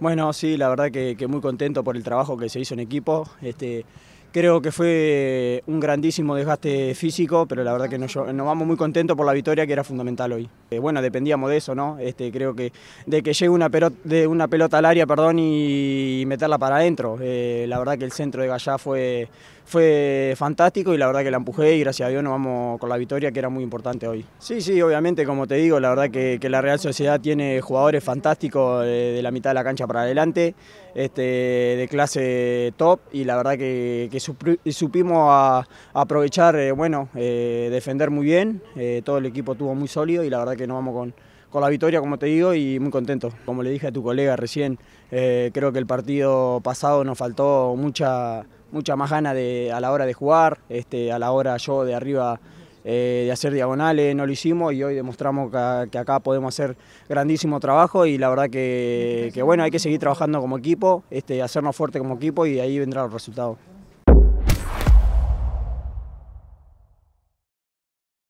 Bueno, sí, la verdad que, muy contento por el trabajo que se hizo en equipo. Este, Creo que fue un grandísimo desgaste físico, pero la verdad que nos, vamos muy contentos por la victoria que era fundamental hoy. Eh, bueno, dependíamos de eso, ¿no? Este, creo que de que llegue una pelota, de una pelota al área perdón, y, meterla para adentro. Eh, la verdad que el centro de Gallá fue, fue fantástico y la verdad que la empujé y gracias a Dios nos vamos con la victoria que era muy importante hoy. Sí, sí, obviamente, como te digo, la verdad que, la Real Sociedad tiene jugadores fantásticos eh, de, la mitad de la cancha para adelante, este, de clase top y la verdad que, que supimos a, aprovechar, eh, bueno, eh, defender muy bien, eh, todo el equipo estuvo muy sólido y la verdad que nos vamos con, la victoria, como te digo, y muy contento. Como le dije a tu colega recién, creo que el partido pasado nos faltó mucha, mucha más gana a la hora de jugar, este, a la hora yo de arriba de hacer diagonales, no lo hicimos y hoy demostramos que, acá podemos hacer grandísimo trabajo y la verdad que, bueno, hay que seguir trabajando como equipo, este, hacernos fuerte como equipo y ahí vendrán los resultados.